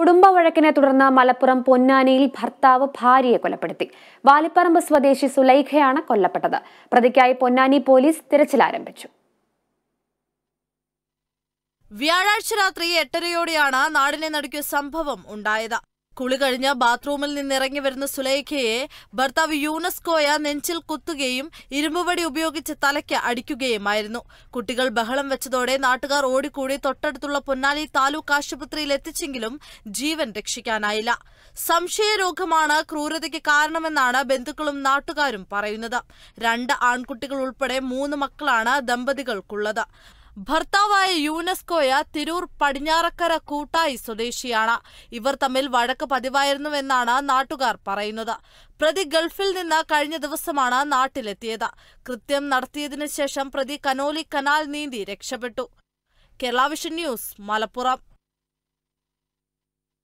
കുടുംബ വഴക്കിനെ തുടർന്ന് മലപ്പുറം പൊന്നാനിയിൽ ഭർത്താവ് ഭാര്യയെ കൊലപ്പെടുത്തി വാലിപ്പറമ്പ് സ്വദേശി സുലൈഖയാണ് കൊല്ലപ്പെട്ടത് പ്രതിക്കായി പൊന്നാനി പോലീസ് തിരച്ചിൽ ആരംഭിച്ചു വ്യാഴാഴ്ച രാത്രി എട്ടരയോടെയാണ് നാടിനെ നടുക്കിയ സംഭവം ഉണ്ടായത് കുളി കഴിഞ്ഞ ബാത്റൂമിൽ നിന്നിറങ്ങി വരുന്ന സുലൈഖയെ ഭർത്താവ് യൂനസ്കോയ നെഞ്ചിൽ കുത്തുകയും ഇരുമ്പുപടി ഉപയോഗിച്ച് തലയ്ക്ക് അടിക്കുകയുമായിരുന്നു കുട്ടികൾ ബഹളം വെച്ചതോടെ നാട്ടുകാർ ഓടിക്കൂടി തൊട്ടടുത്തുള്ള പൊന്നാലി താലൂക്ക് ആശുപത്രിയിൽ എത്തിച്ചെങ്കിലും ജീവൻ രക്ഷിക്കാനായില്ല സംശയരോഗമാണ് ക്രൂരതയ്ക്ക് കാരണമെന്നാണ് ബന്ധുക്കളും നാട്ടുകാരും പറയുന്നത് രണ്ട് ആൺകുട്ടികൾ ഉൾപ്പെടെ മൂന്ന് മക്കളാണ് ദമ്പതികൾക്കുള്ളത് ഭർത്താവായ യുനെസ്കോയ തിരൂർ പടിഞ്ഞാറക്കര കൂട്ടായി സ്വദേശിയാണ് ഇവർ തമ്മിൽ വഴക്ക് പതിവായിരുന്നുവെന്നാണ് നാട്ടുകാർ പറയുന്നത് പ്രതി ഗൾഫിൽ നിന്ന് കഴിഞ്ഞ ദിവസമാണ് നാട്ടിലെത്തിയത് കൃത്യം നടത്തിയതിനു ശേഷം പ്രതി കനോലി കനാൽ നീന്തി രക്ഷപ്പെട്ടു കേരള വിഷൻ ന്യൂസ് മലപ്പുറം